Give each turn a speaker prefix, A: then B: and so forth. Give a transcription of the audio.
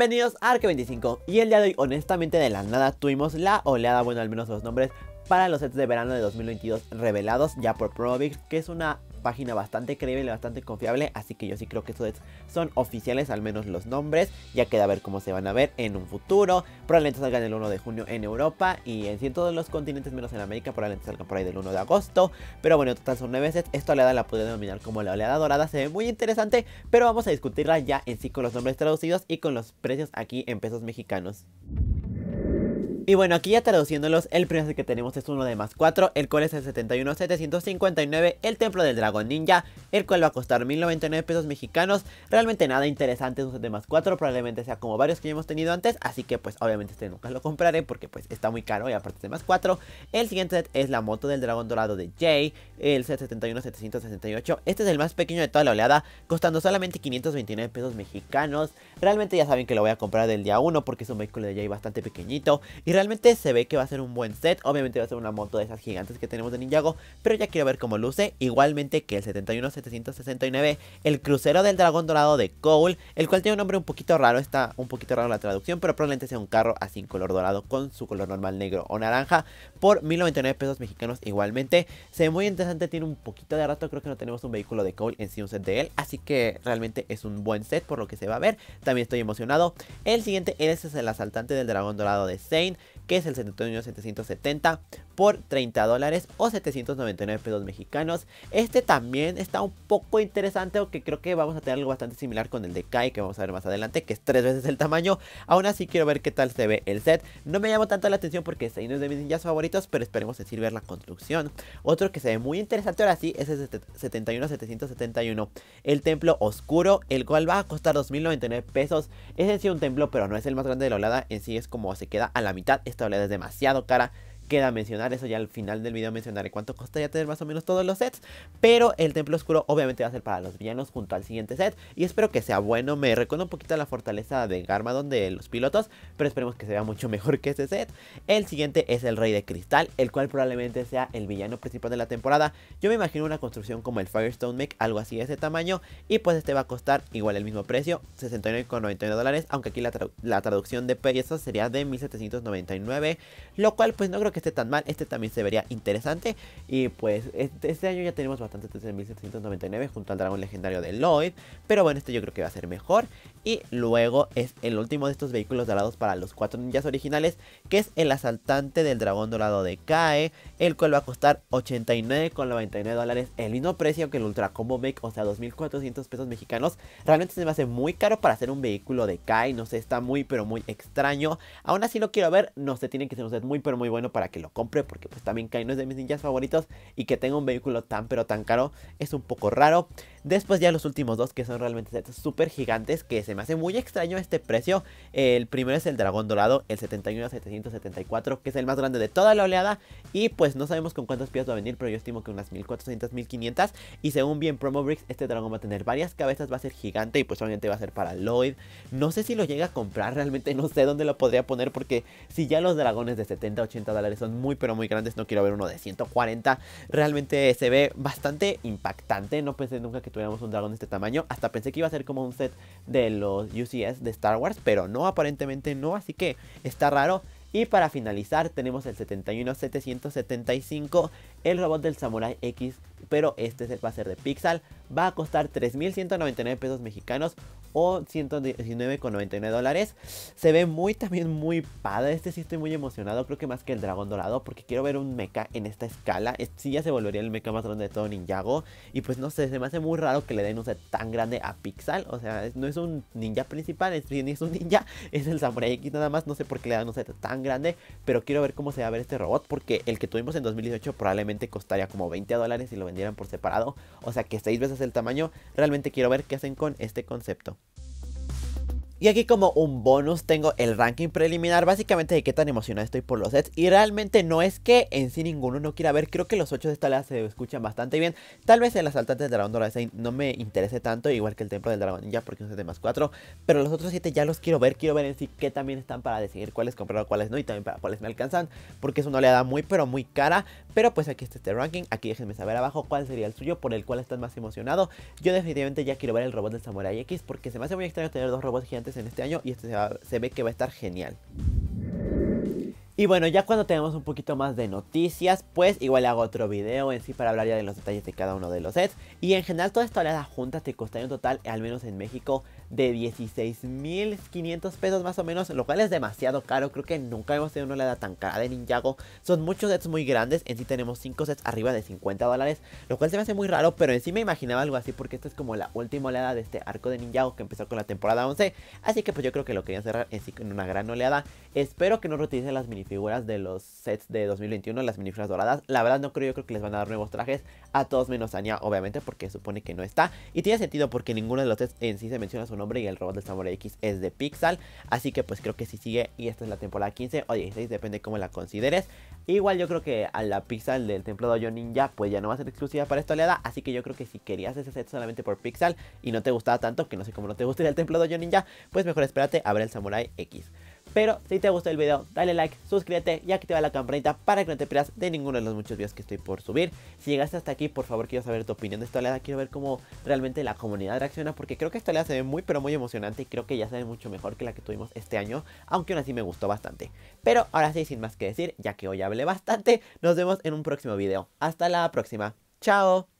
A: Bienvenidos a Arque 25 y el día de hoy honestamente de la nada tuvimos la oleada, bueno al menos los nombres para los sets de verano de 2022 revelados ya por Provic, que es una página bastante creíble, bastante confiable, así que yo sí creo que estos son oficiales, al menos los nombres, ya queda ver cómo se van a ver en un futuro, probablemente salgan el 1 de junio en Europa y en, todos los continentes menos en América, probablemente salgan por ahí del 1 de agosto, pero bueno, total son 9 sets, esta oleada la puede denominar como la oleada dorada, se ve muy interesante, pero vamos a discutirla ya en sí con los nombres traducidos y con los precios aquí en pesos mexicanos. Y bueno, aquí ya traduciéndolos, el primer que tenemos es uno de más 4, el cual es el 71759, el templo del dragón ninja, el cual va a costar 1099 pesos mexicanos. Realmente nada interesante, es un set de más 4, probablemente sea como varios que ya hemos tenido antes, así que pues obviamente este nunca lo compraré porque pues está muy caro y aparte es de más 4. El siguiente set es la moto del dragón dorado de Jay, el set 71768, este es el más pequeño de toda la oleada, costando solamente 529 pesos mexicanos. Realmente ya saben que lo voy a comprar del día 1 porque es un vehículo de Jay bastante pequeñito y Realmente se ve que va a ser un buen set, obviamente va a ser una moto de esas gigantes que tenemos de Ninjago, pero ya quiero ver cómo luce, igualmente que el 71769, el crucero del dragón dorado de Cole, el cual tiene un nombre un poquito raro, está un poquito raro la traducción, pero probablemente sea un carro así en color dorado con su color normal negro o naranja por 1099 pesos mexicanos igualmente. Se ve muy interesante, tiene un poquito de rato, creo que no tenemos un vehículo de Cole en sí, un set de él, así que realmente es un buen set por lo que se va a ver, también estoy emocionado. El siguiente es el asaltante del dragón dorado de Zane, que es el 71770 por 30 dólares o 799 pesos mexicanos. Este también está un poco interesante, aunque creo que vamos a tener algo bastante similar con el de Kai que vamos a ver más adelante, que es tres veces el tamaño. Aún así quiero ver qué tal se ve el set. No me llamó tanto la atención porque este no es de mis ninjas favoritos, pero esperemos decir ver la construcción. Otro que se ve muy interesante ahora sí es el 71771, el templo oscuro, el cual va a costar 2099 pesos. Es en sí un templo, pero no es el más grande de la olada, en sí es como se queda a la mitad esto esta es demasiado cara queda mencionar eso ya al final del video mencionaré cuánto costaría tener más o menos todos los sets pero el templo oscuro obviamente va a ser para los villanos junto al siguiente set y espero que sea bueno me recuerda un poquito a la fortaleza de Garmadon de los pilotos pero esperemos que se vea mucho mejor que ese set el siguiente es el rey de cristal el cual probablemente sea el villano principal de la temporada yo me imagino una construcción como el Firestone Mech algo así de ese tamaño y pues este va a costar igual el mismo precio 69,99 dólares aunque aquí la, la traducción de pesos sería de 1799 lo cual pues no creo que este tan mal, este también se vería interesante. Y pues este, este año ya tenemos bastante 1799 junto al dragón legendario de Lloyd. Pero bueno, este yo creo que va a ser mejor. Y luego es el último de estos vehículos dorados para los cuatro ninjas originales, que es el asaltante del dragón dorado de Kae, el cual va a costar 89,99 dólares, el mismo precio que el Ultra Combo Make, o sea, 2.400 pesos mexicanos. Realmente se me hace muy caro para hacer un vehículo de Kae, no sé, está muy pero muy extraño. Aún así lo quiero ver, no sé, tiene que ser un set muy pero muy bueno para que lo compre, porque pues también Kai es de mis ninjas favoritos y que tenga un vehículo tan pero tan caro es un poco raro. Después ya los últimos dos que son realmente Super súper gigantes que se me hace muy extraño este precio. El primero es el dragón dorado, el 71-774 que es el más grande de toda la oleada. Y pues no sabemos con cuántas piezas va a venir, pero yo estimo que unas 1400, 1500. Y según bien bricks este dragón va a tener varias cabezas, va a ser gigante y pues obviamente va a ser para Lloyd. No sé si lo llega a comprar, realmente no sé dónde lo podría poner porque si ya los dragones de 70, 80 dólares son muy pero muy grandes, no quiero ver uno de 140. Realmente se ve bastante impactante, no pensé nunca que tuviéramos un dragón de este tamaño. Hasta pensé que iba a ser como un set de los UCS de Star Wars, pero no, aparentemente no, así que está raro. Y para finalizar tenemos el 71775, el robot del Samurai X, pero este va a ser de Pixel. Va a costar 3.199 pesos mexicanos o 119,99 dólares. Se ve muy también muy padre. Este sí estoy muy emocionado. Creo que más que el dragón dorado. Porque quiero ver un mecha en esta escala. Este sí ya se volvería el mecha más grande de todo Ninjago. Y pues no sé, se me hace muy raro que le den un set tan grande a Pixel. O sea, no es un ninja principal. Es, es un ninja. Es el Samurai X nada más. No sé por qué le dan un set tan grande. Pero quiero ver cómo se va a ver este robot. Porque el que tuvimos en 2018 probablemente costaría como 20 dólares si lo vendieran por separado. O sea que 6 veces el tamaño. Realmente quiero ver qué hacen con este concepto. Y aquí como un bonus tengo el ranking preliminar, básicamente de qué tan emocionado estoy por los sets. Y realmente no es que en sí ninguno no quiera ver, creo que los 8 de esta lea se escuchan bastante bien. Tal vez el asaltante del dragón Dora no me interese tanto, igual que el templo del dragón ya porque es un set de más 4. Pero los otros 7 ya los quiero ver, quiero ver en sí qué también están para decidir cuáles comprar o cuáles no y también para cuáles me alcanzan. Porque es una oleada muy pero muy cara. Pero pues aquí está este ranking, aquí déjenme saber abajo cuál sería el suyo por el cual están más emocionado Yo definitivamente ya quiero ver el robot del Samurai X porque se me hace muy extraño tener dos robots gigantes en este año y este se, ve que va a estar genial. Y bueno, ya cuando tenemos un poquito más de noticias, pues igual hago otro video en sí para hablar ya de los detalles de cada uno de los sets. Y en general toda esta oleada juntas te costaría un total, al menos en México, de 16.500 pesos más o menos, lo cual es demasiado caro. Creo que nunca hemos tenido una oleada tan cara de Ninjago. Son muchos sets muy grandes. En sí tenemos 5 sets arriba de 50 dólares, lo cual se me hace muy raro, pero en sí me imaginaba algo así porque esta es como la última oleada de este arco de Ninjago que empezó con la temporada 11. Así que pues yo creo que lo querían cerrar en sí con una gran oleada. Espero que no reutilicen las minifiguras de los sets de 2021, las minifiguras doradas. La verdad no creo, yo creo que les van a dar nuevos trajes a todos menos Anya, obviamente, porque supone que no está. Y tiene sentido porque ninguno de los sets en sí se menciona su nombre y el robot del Samurai X es de pixel Así que pues creo que si sigue y esta es la temporada 15 o 16, depende cómo la consideres. Igual yo creo que a la pixel del Templo de Ninja pues ya no va a ser exclusiva para esta oleada. Así que yo creo que si querías ese set solamente por pixel y no te gustaba tanto, que no sé cómo no te gustaría el Templo de Ninja, pues mejor espérate a ver el Samurai X. Pero si te gustó el video, dale like, suscríbete y activa la campanita para que no te pierdas de ninguno de los muchos videos que estoy por subir. Si llegaste hasta aquí, por favor quiero saber tu opinión de esta oleada, quiero ver cómo realmente la comunidad reacciona porque creo que esta oleada se ve muy pero muy emocionante y creo que ya se ve mucho mejor que la que tuvimos este año, aunque aún así me gustó bastante. Pero ahora sí, sin más que decir, ya que hoy hablé bastante, nos vemos en un próximo video. Hasta la próxima, chao.